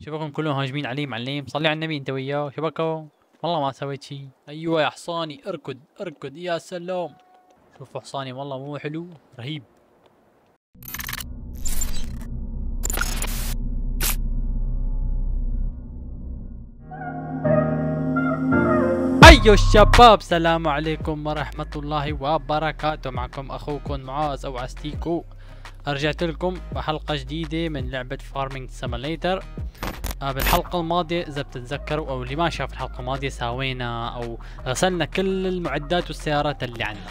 شبكم كلهم هاجمين عليه معلم صلي على النبي انت وياه شبكوا والله ما سويت شيء ايوه يا حصاني اركض اركض يا سلام شوفوا حصاني والله مو حلو رهيب يا أيوة الشباب السلام عليكم ورحمة الله وبركاته معكم اخوكم معاذ او عستيكو رجعت لكم بحلقة جديدة من لعبة فارمينج سيميليتر آه، بالحلقة الماضية إذا بتتذكروا أو اللي ما شاف الحلقة الماضية ساوينا أو غسلنا كل المعدات والسيارات اللي عندنا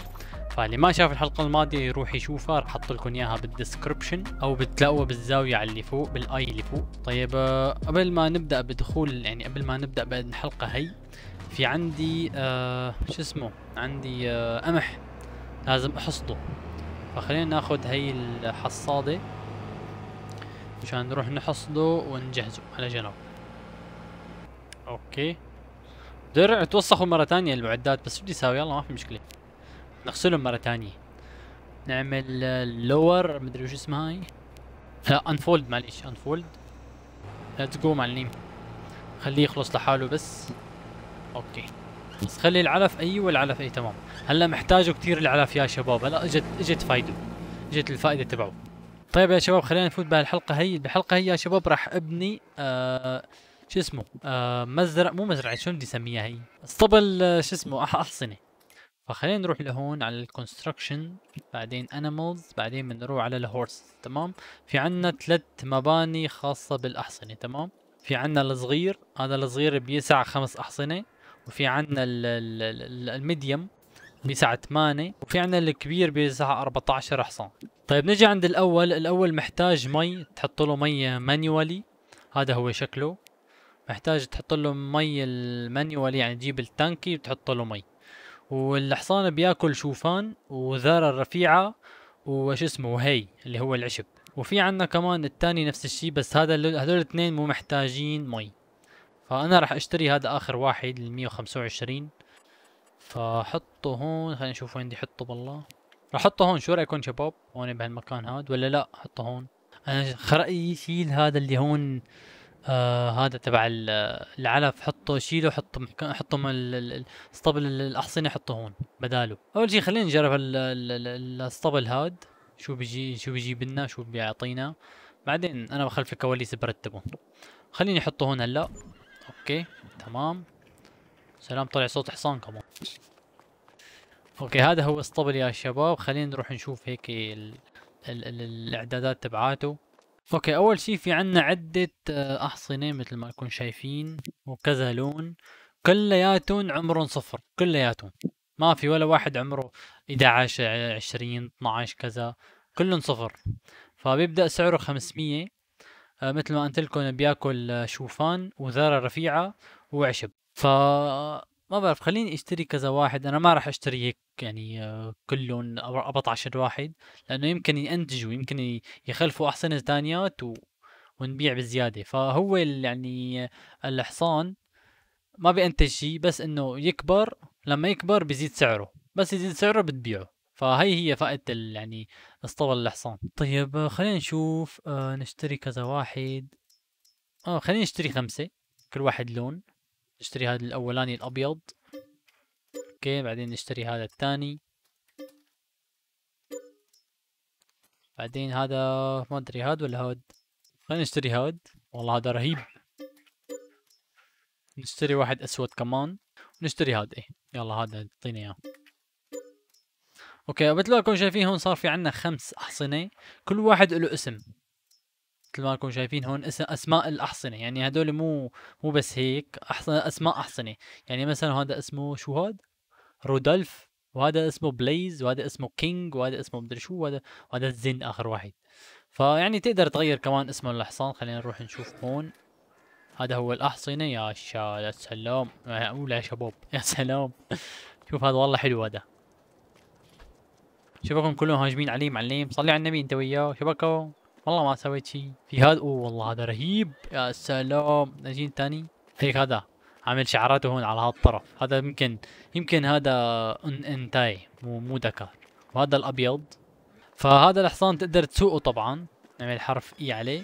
فاللي ما شاف الحلقة الماضية يروح يشوفها رح احط لكم اياها بالدسكربشن او بتلاقوها بالزاوية على اللي فوق بالاي اللي فوق طيب آه، قبل ما نبدا بدخول يعني قبل ما نبدا بالحلقة هي في عندي آه شو اسمه عندي آه قمح لازم احصده فخلينا ناخذ هي الحصادة مشان نروح نحصده ونجهزه على جنب اوكي درع توسخوا مرة ثانية المعدات بس بدي اسوي يلا ما في مشكلة نغسلهم مرة ثانية نعمل لور مدري وش اسمها هاي لا انفولد معليش انفولد ليتس جو معلم خليه يخلص لحاله بس اوكي بس خلي العلف ايوه العلف اي تمام هلا محتاجه كثير العلف يا شباب هلا اجت اجت فايده اجت الفائده تبعه طيب يا شباب خلينا نفوت بهالحلقه هي بالحلقه هي يا شباب راح ابني آه شو اسمه آه مزرعه مو مزرعه شو بدي اسميها هي اسطبل آه شو اسمه احصنه فخلينا نروح لهون على الكونستراكشن بعدين انيمالز بعدين بنروح على الهورس تمام في عنا ثلاث مباني خاصة بالاحصنة تمام في عنا الصغير هذا الصغير بيسع خمس احصنة وفي عنا الميديم بسعة 8 وفي عندنا الكبير بسعة 14 حصان طيب نجي عند الاول الاول محتاج مي تحط له مي مانيولي هذا هو شكله محتاج تحط له مي المانيولي يعني تجيب التانكي وتحط له مي والحصان بياكل شوفان وذارة رفيعة وش اسمه وهي اللي هو العشب وفي عندنا كمان الثاني نفس الشيء بس هذا هذول الاثنين مو محتاجين مي فانا راح اشتري هذا اخر واحد ال 125 فحطه هون خلينا نشوف وين بدي احطه بالله راح احطه هون شو رايكم شباب هون بهالمكان هاد ولا لا احطه هون انا خرأيي شيل هذا اللي هون آه هذا تبع العلف حطه شيله حطه مكان حطه اسطبل الاحصنه حطه هون بداله اول شيء خلينا نجرب الاسطبل هاد شو بيجي شو بيجيب لنا شو بيعطينا بعدين انا بخلف الكواليس برتبهم خليني احطه هون هلا اوكي تمام سلام طلع صوت حصان كمان اوكي هذا هو اسطبل يا شباب خلينا نروح نشوف هيك ال... ال... ال... الاعدادات تبعاته اوكي اول شيء في عنا عدة آه، احصنة مثل ما تكون شايفين وكذا لون كلياتهم عمرهم صفر كلياتهم ما في ولا واحد عمره 11 20 12 كذا كلهم صفر فبيبدا سعره 500 آه، مثل ما قلت لكم بياكل آه، شوفان وذره رفيعه وعشب ف ما بعرف خليني اشتري كذا واحد انا ما راح اشتري هيك يعني كلهم 14 واحد لانه يمكن ينتجوا يمكن يخلفوا احسن ثانيات و... ونبيع بزياده فهو يعني الحصان ما بينتج شيء بس انه يكبر لما يكبر بيزيد سعره بس يزيد سعره بتبيعه فهي هي فائدة يعني اسطبل الحصان طيب خلينا نشوف آه نشتري كذا واحد اه خلينا نشتري خمسة كل واحد لون نشتري هذا الاولاني الابيض اوكي بعدين نشتري هذا الثاني بعدين هذا ما ادري هاد ولا هاد خلينا نشتري هاد والله هذا رهيب نشتري واحد اسود كمان ونشتري هاد ايه يلا هاد اعطيني اياه اوكي مثل ما شايفين هون صار في عندنا خمس احصنه كل واحد له اسم مثل ما راكم شايفين هون اسماء الاحصنه يعني هدول مو مو بس هيك احصنه اسماء احصنه يعني مثلا هذا اسمه شو هاد رودولف وهذا اسمه بليز وهذا اسمه كينج وهذا اسمه مدري شو وهذا وهذا الزن اخر واحد فيعني تقدر تغير كمان اسمه الحصان خلينا نروح نشوف هون هذا هو الاحصنه يا شا يا سلام اقول يا شباب يا سلام شوف هذا والله حلو هذا شبكم كلهم هاجمين عليه معلم صلي على النبي انت وياه شبابكم والله ما سويت شيء في هذا اوه والله هذا رهيب يا سلام نجين ثاني هيك هذا عامل شعراته هون على هالطرف الطرف هذا يمكن يمكن هذا ان انتاي مو مو دكار وهذا الابيض فهذا الحصان تقدر تسوقه طبعا نعمل حرف اي e عليه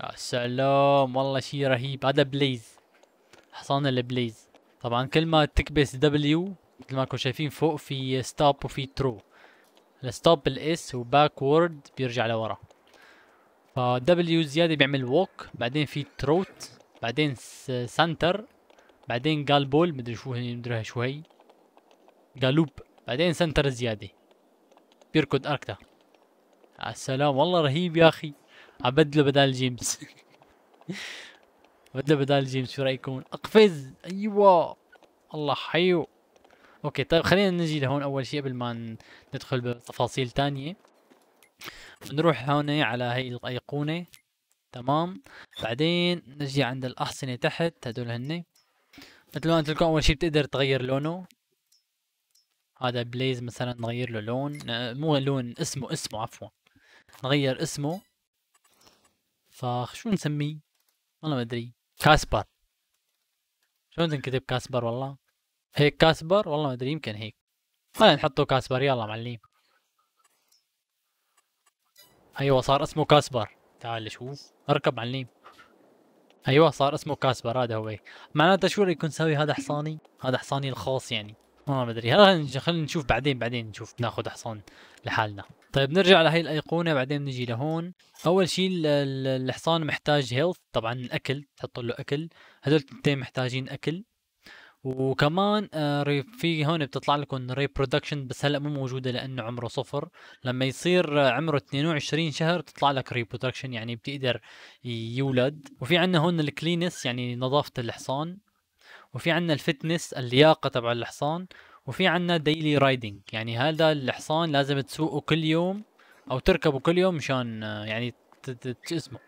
يا سلام والله شيء رهيب هذا بليز حصان البليز طبعا كل ما تكبس دبليو مثل ما كنتم شايفين فوق في ستوب وفي ترو الستوب الاس وباكورد بيرجع لورا فدبليو زيادة بيعمل ووك بعدين في تروت بعدين سنتر بعدين جالبول مدري شو هي مدري شو هي جالوب بعدين سنتر زيادة بيركض أركتا السلام والله رهيب يا أخي عبدله بدال جيمس بدله بدال جيمس شو رأيكم أقفز أيوة الله حيو اوكي طيب خلينا نجي لهون اول شيء قبل ما ندخل بتفاصيل تانية نروح هون على هاي الايقونه تمام بعدين نجي عند الاحصنه تحت هدول هن مثل ما قلت لكم اول شي بتقدر تغير لونه هذا بليز مثلا نغير له لون مو لون اسمه اسمه عفوا نغير اسمه فشو نسميه والله ما ادري كاسبر شلون تنكتب كاسبر والله هيك كاسبر والله ما ادري يمكن هيك خلينا نحطه كاسبر يلا معلم ايوه صار اسمه كاسبر تعال شوف اركب معلم ايوه صار اسمه كاسبر هذا هو إيه. معناته شو رايكم نسوي هذا حصاني هذا حصاني الخاص يعني ما بدري خلينا نشوف بعدين بعدين نشوف ناخذ حصان لحالنا طيب نرجع لهي الايقونه بعدين نجي لهون اول شيء الحصان محتاج هيلث طبعا الاكل تحط له اكل هذول التنتين محتاجين اكل وكمان آه، في هون بتطلع لكم ريبرودكشن بس هلا مو موجوده لانه عمره صفر لما يصير آه، عمره 22 شهر تطلع لك ريبرودكشن يعني بتقدر يولد وفي عندنا هون الكلينس يعني نظافه الحصان وفي عندنا الفتنس اللياقه تبع الحصان وفي عندنا ديلي رايدنج يعني هذا الحصان لازم تسوقه كل يوم او تركبه كل يوم مشان آه، يعني شو اسمه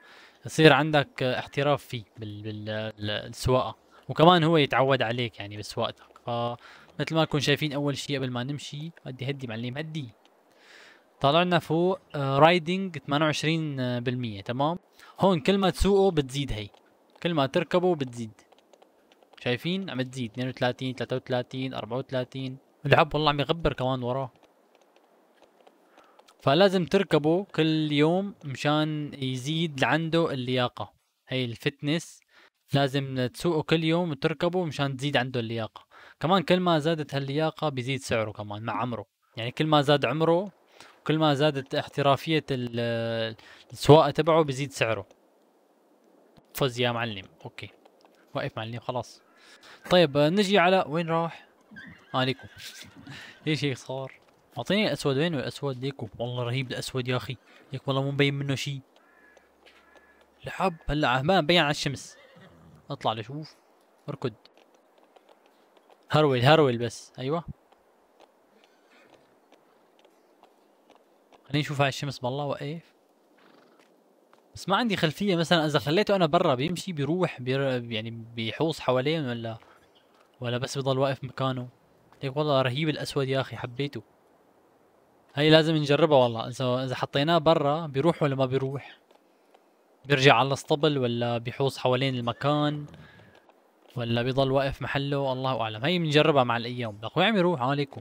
يصير عندك احتراف فيه بالسواقه وكمان هو يتعود عليك يعني بس وقتك فمثل ما نكون شايفين اول شيء قبل ما نمشي هدي هدي معلم هدي طلعنا فوق آه، رايدنج 28% تمام هون كل ما تسوقه بتزيد هي كل ما تركبه بتزيد شايفين عم تزيد 32 33 34 العب والله عم يغبر كمان وراه فلازم تركبه كل يوم مشان يزيد لعنده اللياقة هي الفتنس لازم تسوقه كل يوم وتركبه مشان تزيد عنده اللياقه كمان كل ما زادت هاللياقه بيزيد سعره كمان مع عمره يعني كل ما زاد عمره كل ما زادت احترافيه السواقه تبعه بيزيد سعره فز يا معلم اوكي واقف معلم خلاص طيب نجي على وين راح ليكو ليش هيك صار اعطيني الاسود وين الاسود ليكو والله رهيب الاسود يا اخي ليك والله مو مبين منه شيء لحب هلا ما مبين على الشمس اطلع لشوف اركض هرول هرول بس ايوه خليني اشوف هاي الشمس بالله وقف بس ما عندي خلفيه مثلا اذا خليته انا برا بيمشي بيروح بير يعني بيحوص حواليه ولا ولا بس بضل واقف مكانه ليك والله رهيب الاسود يا اخي حبيته هاي لازم نجربها والله اذا اذا حطيناه برا بيروح ولا ما بيروح بيرجع على الاسطبل ولا بيحوص حوالين المكان ولا بيضل واقف محله الله اعلم هي بنجربها مع الايام لك وين عم يروح عليكم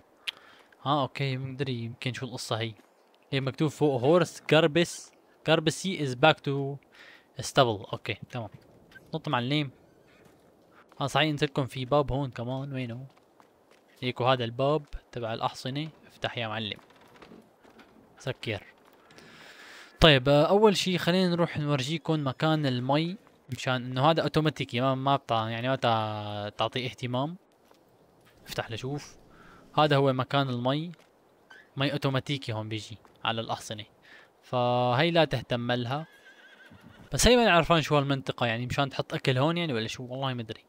ها آه، اوكي مدري يمكن شو القصه هي هي مكتوب فوق هورس كربس كربسي از باك تو استبل اوكي تمام نط معلم اه صحيح قلت في باب هون كمان وينه ليكو هذا الباب تبع الاحصنه افتح يا معلم سكر طيب آه، اول شيء خلينا نروح نورجيكم مكان المي مشان انه هذا اوتوماتيكي يعني ما ما يعني ما تعطيه اهتمام افتح لشوف هذا هو مكان المي مي اوتوماتيكي هون بيجي على الاحصنه فهي لا تهتم لها بس هي ما عرفان شو هالمنطقه يعني مشان تحط اكل هون يعني ولا شو والله ما ادري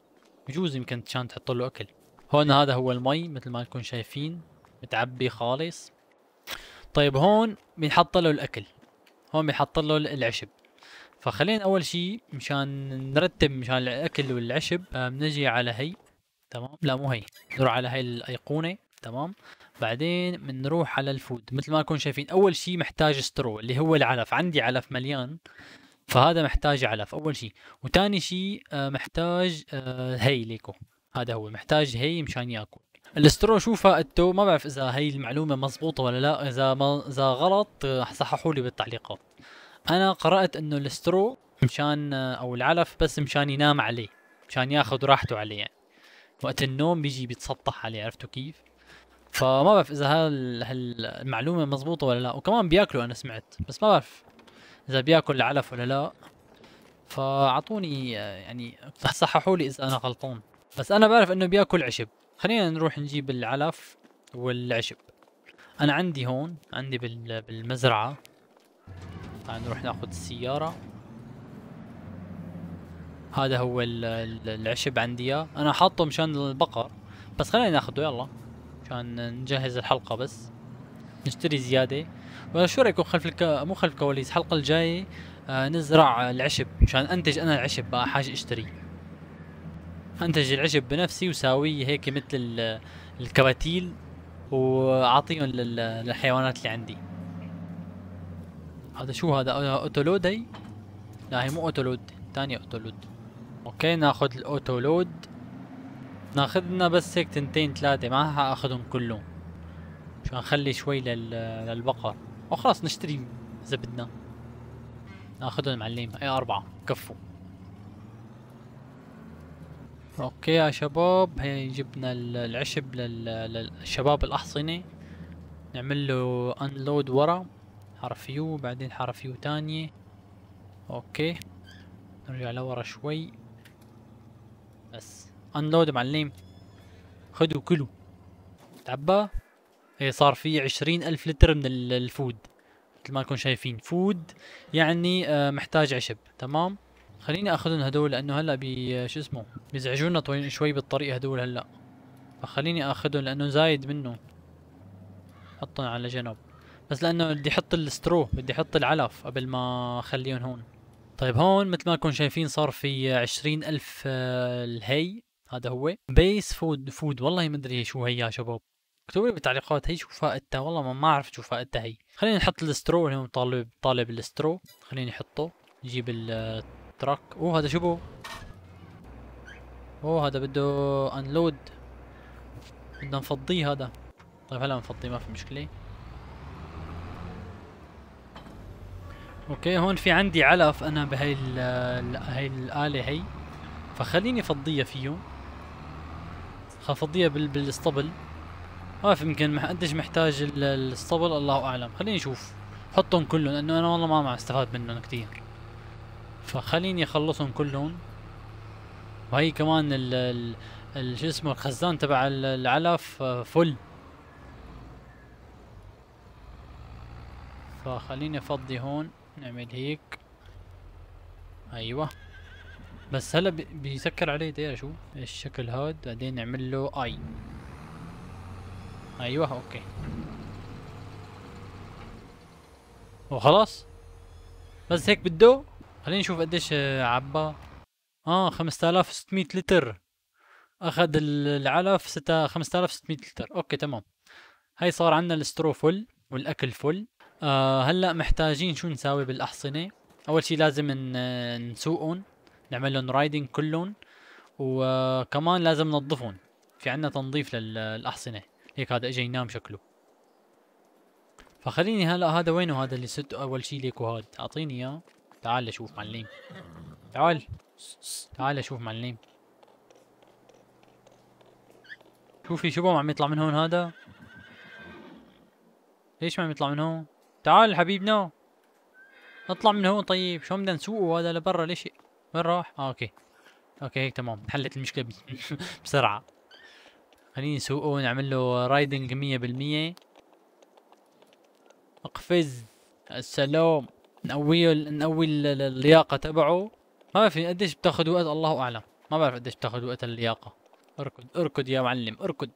بجوز يمكن مشان تحط له اكل هون هذا هو المي مثل ما تكون شايفين متعبي خالص طيب هون بنحط له الاكل هون بيحط له العشب فخلينا اول شيء مشان نرتب مشان الاكل والعشب آه، بنجي على هي تمام لا مو هي نروح على هي الايقونه تمام بعدين بنروح على الفود مثل ما تكون شايفين اول شيء محتاج سترو اللي هو العلف عندي علف مليان فهذا محتاج علف اول شيء وثاني شيء آه، محتاج آه، هي ليكو هذا هو محتاج هي مشان ياكل الاسترو شوفها فائدته ما بعرف اذا هي المعلومه مزبوطه ولا لا اذا ما اذا غلط صححوا لي بالتعليقات انا قرات انه الاسترو مشان او العلف بس مشان ينام عليه مشان ياخذ راحته عليه يعني وقت النوم بيجي بيتسطح عليه عرفتوا كيف فما بعرف اذا هال هالمعلومه مزبوطه ولا لا وكمان بياكلوا انا سمعت بس ما بعرف اذا بياكل العلف ولا لا فاعطوني يعني صححوا لي اذا انا غلطان بس انا بعرف انه بياكل عشب خلينا نروح نجيب العلف والعشب انا عندي هون عندي بالمزرعة تعال نروح ناخذ السيارة هذا هو العشب عندي انا حاطه مشان البقر بس خلينا ناخده يلا مشان نجهز الحلقة بس نشتري زيادة شو رايكم خلف الك... مو خلف الكواليس الحلقة الجاية آه، نزرع العشب مشان انتج انا العشب بقى حاجة اشتريه انتج العشب بنفسي وساويه هيك مثل الكباتيل واعطيهم للحيوانات اللي عندي هذا شو هذا اوتولود هي لا هي مو اوتولود ثاني اوتولود اوكي ناخذ الاوتولود ناخذنا بس هيك تنتين ثلاثة ما اخذهم كلهم مشان نخلي شوي لل... للبقر وخلاص نشتري اذا بدنا ناخذهم معلم اي اربعة كفو اوكي يا شباب هي جبنا العشب للشباب الاحصنة نعمل له انلود ورا حرف يو بعدين حرف يو تانية اوكي نرجع لورا شوي بس انلود معلم خدوا كلوا تعبى هي صار في عشرين الف لتر من الفود مثل ما تكون شايفين فود يعني آه، محتاج عشب تمام خليني اخذهم هدول لانه هلا بي شو اسمه بيزعجونا طويل شوي بالطريق هدول هلا فخليني اخذهم لانه زايد منه حطهم على جنب بس لانه بدي احط السترو بدي احط العلف قبل ما اخليهم هون طيب هون مثل ما كنتم شايفين صار في عشرين ألف آه، الهي هذا هو بيس فود فود والله ما ادري شو هي يا شباب اكتبوا لي بالتعليقات هي شو فائدتها والله ما عرفت شو فائدتها هي خلينا نحط السترو هون طالب طالب السترو خليني احطه نجيب تراك اوه هذا شو اوه هذا بده انلود بدنا نفضيه هذا طيب هلا نفضيه ما في مشكله اوكي هون في عندي علف انا بهي ال هاي الاله هي فخليني فضيه فيه خفضيه بال بالاسطبل ما في يمكن قديش محتاج الاسطبل الله اعلم خليني اشوف حطهم كلهم لانه انا والله ما عم استفاد منهم كثير فخليني اخلصهم كلهم وهي كمان ال ال شو اسمه الخزان تبع العلف آه، فل فخليني افضي هون نعمل هيك ايوه بس هلا بيسكر عليه دير شو الشكل هاد بعدين نعمل له اي ايوه اوكي وخلاص بس هيك بده خلينا نشوف قديش عبى اه 5600 آه، لتر اخذ العلف ستة 5600 لتر اوكي تمام هاي صار عندنا السترو فل والاكل فل آه هلا محتاجين شو نساوي بالاحصنه اول شي لازم نسوقهم نعمل لهم رايدنج كلهم وكمان لازم ننظفهم في عندنا تنظيف للاحصنه هيك هذا اجى ينام شكله فخليني هلا هذا وينه هذا اللي ست اول شي ليكو هاد اعطيني اياه تعال اشوف معلم تعال تعال اشوف معلم شوفي شو بهم عم يطلع من هون هذا ليش ما عم يطلع من هون تعال حبيبنا اطلع من هون طيب شو بدنا نسوقه هذا لبرا ليش وين راح آه اوكي اوكي هيك تمام حلت المشكله بسرعه خليني نسوقه ونعمل له رايدنج مية بالمية اقفز السلام نقويه نقوي اللياقه تبعه ما في قديش بتاخذ وقت الله اعلم ما بعرف قديش بتاخذ وقت اللياقه اركض اركض يا معلم اركض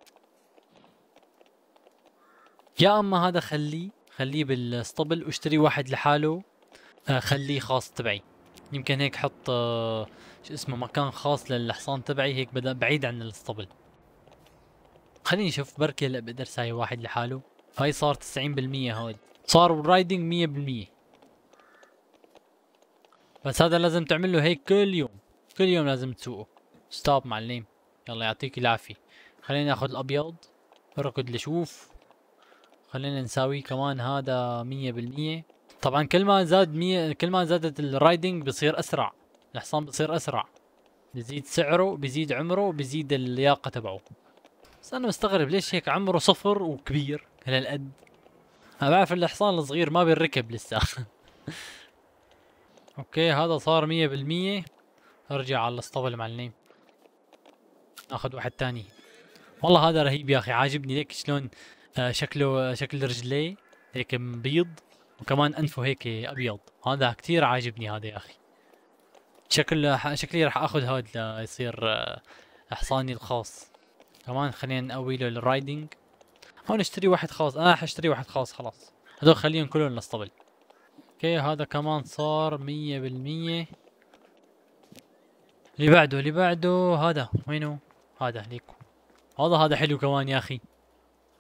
يا اما هذا خليه خليه بالاسطبل واشتري واحد لحاله آه، خليه خاص تبعي يمكن هيك حط آه، شو اسمه مكان خاص للحصان تبعي هيك بدا بعيد عن الاسطبل خليني اشوف بركي هلا بقدر ساي واحد لحاله هاي صار 90% هاي صار الرايدنج 100% بس هذا لازم تعمل له هيك كل يوم كل يوم لازم تسوقه ستوب معلم يلا يعطيك العافية خلينا ناخذ الابيض اركض لشوف خلينا نساوي كمان هذا مية بالمية طبعا كل ما زاد مية كل ما زادت الرايدنج بصير اسرع الحصان بصير اسرع بزيد سعره بزيد عمره بزيد اللياقة تبعه بس انا مستغرب ليش هيك عمره صفر وكبير هالقد انا بعرف الحصان الصغير ما بيركب لسه اوكي هذا صار مية بالمية ارجع على الاسطبل معلم اخذ واحد تاني والله هذا رهيب يا اخي عاجبني ليك شلون آه، شكله آه، شكل رجليه هيك مبيض وكمان انفه هيك ابيض هذا كثير عاجبني هذا يا اخي شكل شكلي راح اخذ هذا ليصير آه، حصاني الخاص كمان خلينا نقوي له الرايدنج هون اشتري واحد خاص انا راح اشتري واحد خاص خلاص هذول خليهم كلهم للاسطبل اوكي هذا كمان صار مية بالمية اللي بعده اللي بعده هذا وينو هذا ليكو هذا هذا حلو كمان يا اخي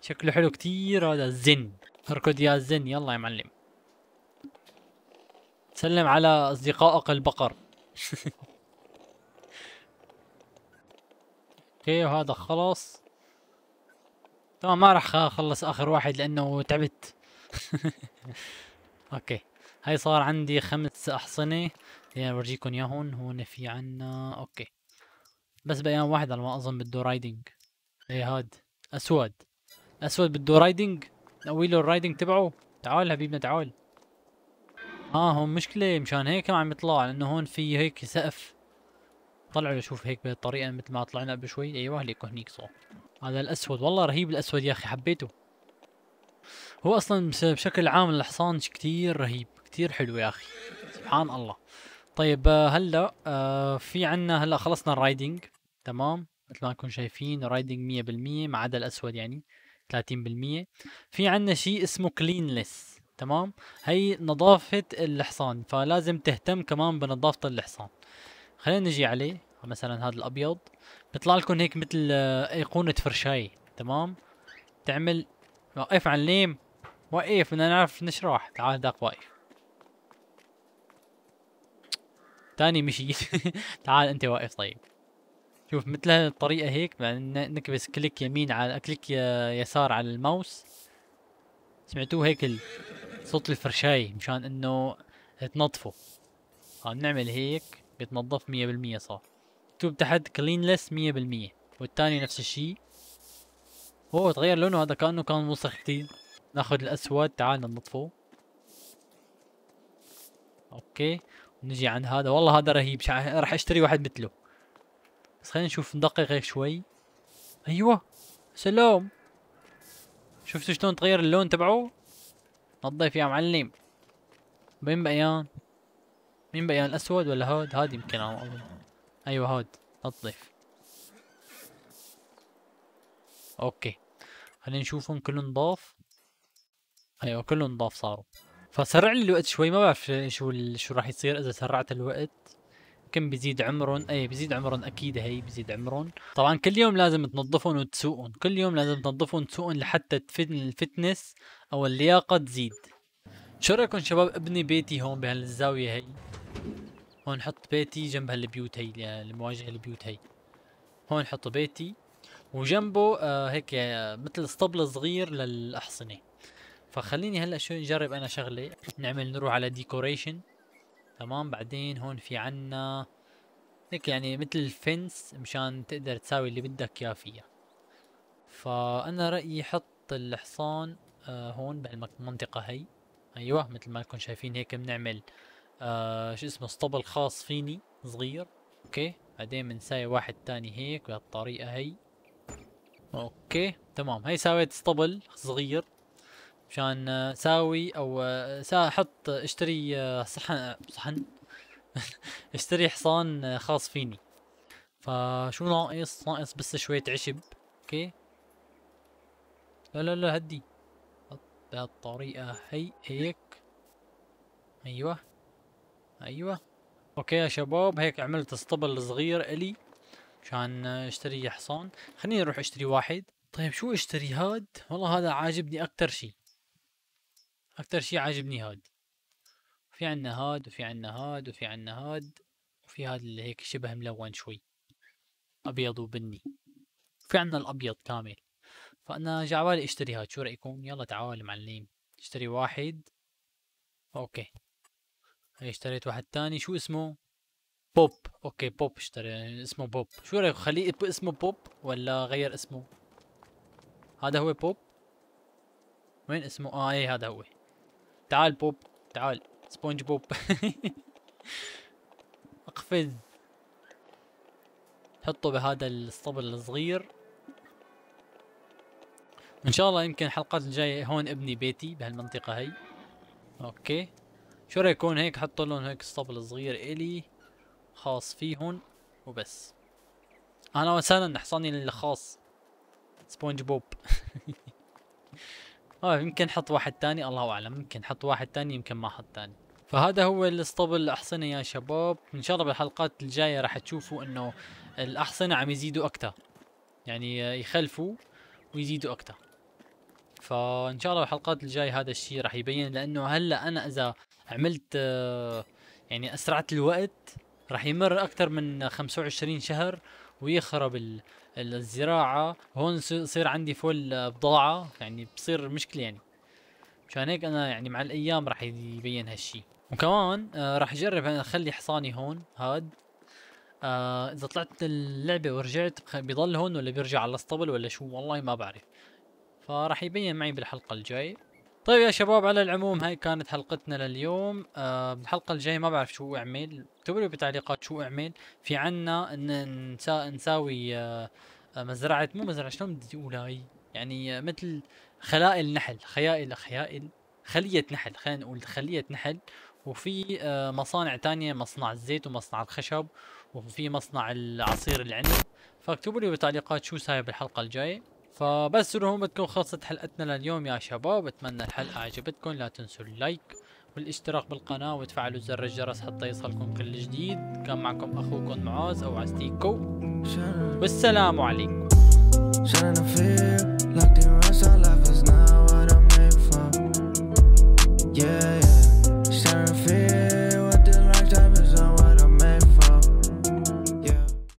شكله حلو كتير هذا زن اركض يا زن يلا يا معلم سلم على اصدقائك البقر اوكي وهذا خلص تمام ما راح اخلص اخر واحد لانه تعبت اوكي هاي صار عندي خمس أحصنة يعني ورجيكم ياهن هون في عنا اوكي بس بأيام واحد على ما اظن بده رايدنج ايه هاد اسود اسود بده رايدنج نقوي له الرايدنج تبعه تعال حبيبنا تعال اه هون مشكلة مشان هيك ما عم يطلع لانه هون في هيك سقف طلعوا لشوف هيك بهالطريقة مثل ما طلعنا قبل شوي ايوه ليكو هنيك صار هذا الاسود والله رهيب الاسود يا اخي حبيته هو اصلا بشكل عام الحصان كتير رهيب كتير حلو يا اخي سبحان الله طيب هلا آه، في عنا هلا خلصنا الرايدنج تمام مثل ما انكم شايفين رايدنج 100% ما عدا الاسود يعني 30% في عنا شيء اسمه كلينلس تمام هي نظافة الحصان فلازم تهتم كمان بنظافة الحصان خلينا نجي عليه مثلا هذا الابيض بيطلع لكم هيك مثل ايقونة آه، فرشاية تمام تعمل وقف على الليم وقف بدنا نعرف نشرح تعال داق واقف تاني مشي تعال انت واقف طيب شوف مثل هالطريقة هيك نكبس كليك يمين على كليك يسار على الماوس سمعتوه هيك صوت الفرشاي مشان انه تنظفه عم نعمل هيك بيتنظف مية بالمية صار مكتوب تحت كلينلس مية بالمية والتاني نفس الشي هو تغير لونه هذا كأنه كان وسخ كتير ناخد الأسود تعال ننظفه اوكي نجي عند هذا والله هذا رهيب راح اشتري واحد مثله بس خلينا نشوف ندقق هيك شوي ايوه سلام شفتوا شلون تغير اللون تبعه نظيف يا معلم مين بقيان مين بقيان الاسود ولا هاد هاد يمكن اظن ايوه هاد نظيف اوكي خلينا نشوفهم كلهم نضاف ايوه كلهم نضاف صاروا فسرع لي الوقت شوي ما بعرف شو شو راح يصير اذا سرعت الوقت كم بيزيد عمرهم اي بيزيد عمرهم اكيد هي بيزيد عمرهم طبعا كل يوم لازم تنظفهم وتسوقهم كل يوم لازم تنظفهم وتسوقهم لحتى الفتنس او اللياقه تزيد شو رايكم شباب ابني بيتي هون بهالزاويه هي هون حط بيتي جنب هالبيوت هي المواجهه البيوت هي هون حط بيتي وجنبه آه هيك آه، مثل اسطبل صغير للاحصنه فخليني هلا شو نجرب انا شغله نعمل نروح على ديكوريشن تمام بعدين هون في عنا هيك يعني مثل الفنس مشان تقدر تساوي اللي بدك اياه فيها فانا رايي حط الحصان آه هون بهالمنطقه هي ايوه مثل ما لكم شايفين هيك بنعمل آه شو اسمه اسطبل خاص فيني صغير اوكي بعدين بنساوي واحد تاني هيك بهالطريقه هي اوكي تمام هي ساويت اسطبل صغير مشان آه، ساوي او احط آه، اشتري آه، صحن صحن اشتري حصان خاص فيني فشو ناقص ناقص بس شوية عشب اوكي لا لا لا هدي بهالطريقة هي هيك ايوه ايوه اوكي يا شباب هيك عملت اسطبل صغير الي مشان اشتري حصان خليني اروح اشتري واحد طيب شو اشتري هاد والله هذا عاجبني اكتر شي اكثر شيء عاجبني هاد في عنا هاد وفي عنا هاد وفي عنا هاد وفي هاد اللي هيك شبه ملون شوي ابيض وبني في عنا الابيض كامل فانا جعبالي اشتري هاد شو رايكم يلا تعال معلم اشتري واحد اوكي هاي اشتريت واحد تاني شو اسمه بوب اوكي بوب اشتري اسمه بوب شو رايك خليه اسمه بوب ولا غير اسمه هذا هو بوب وين اسمه اه ايه هذا هو تعال بوب تعال سبونج بوب اقفز حطه بهذا الصبل الصغير ان شاء الله يمكن الحلقات الجاية هون ابني بيتي بهالمنطقة هي اوكي شو يكون هيك حطوا لهم هيك الصبل صغير الي خاص فيهم وبس اهلا وسهلا حصاني الخاص سبونج بوب اه يمكن حط واحد ثاني الله اعلم يمكن حط واحد ثاني يمكن ما حط ثاني فهذا هو الاسطبل الاحصنه يا شباب ان شاء الله بالحلقات الجايه راح تشوفوا انه الاحصنه عم يزيدوا اكثر يعني يخلفوا ويزيدوا اكثر فان شاء الله بالحلقات الجايه هذا الشيء راح يبين لانه هلا انا اذا عملت يعني اسرعت الوقت راح يمر اكثر من 25 شهر ويخرب الزراعه هون صير عندي فل آه، بضاعه يعني بصير مشكله يعني مشان هيك انا يعني مع الايام راح يبين هالشي وكمان آه راح اجرب اخلي حصاني هون هاد آه اذا طلعت اللعبه ورجعت بضل هون ولا بيرجع على الاسطبل ولا شو والله ما بعرف فراح يبين معي بالحلقه الجايه طيب يا شباب على العموم هاي كانت حلقتنا لليوم أه الجاية ما بعرف شو اعمل اكتبوا لي بالتعليقات شو اعمل في عنا ان نساوي آه،, أه مزرعة مو مزرعة شلون بدي هاي يعني آه، مثل خلائل نحل خيائل خيائل خلية نحل خلينا نقول خلية نحل وفي آه، مصانع تانية مصنع الزيت ومصنع الخشب وفي مصنع العصير العنب فاكتبوا لي بالتعليقات شو سايب الحلقة الجاية فبس هون بتكون خلصت حلقتنا لليوم يا شباب اتمنى الحلقه عجبتكم لا تنسوا اللايك والاشتراك بالقناه وتفعلوا زر الجرس حتى يصلكم كل جديد كان معكم اخوكم معاذ او عزتيكو والسلام عليكم